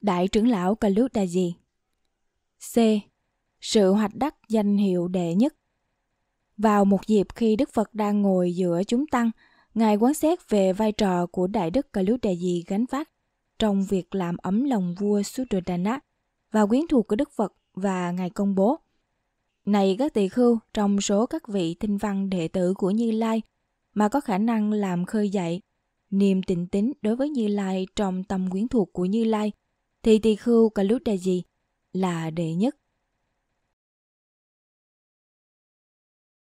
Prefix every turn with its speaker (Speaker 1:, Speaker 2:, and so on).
Speaker 1: Đại trưởng lão Kalutaji. C. Sự hoạch đắc danh hiệu đệ nhất. Vào một dịp khi Đức Phật đang ngồi giữa chúng tăng, Ngài quán xét về vai trò của Đại Đức Kalutaji gánh vác trong việc làm ấm lòng vua Suddhodana và quyến thuộc của Đức Phật và Ngài công bố. Này các tỳ khưu, trong số các vị tinh văn đệ tử của Như Lai mà có khả năng làm khơi dậy niềm tịnh tín đối với Như Lai trong tâm quyến thuộc của Như Lai – thì tỳ khưu Kalutdaji là đệ nhất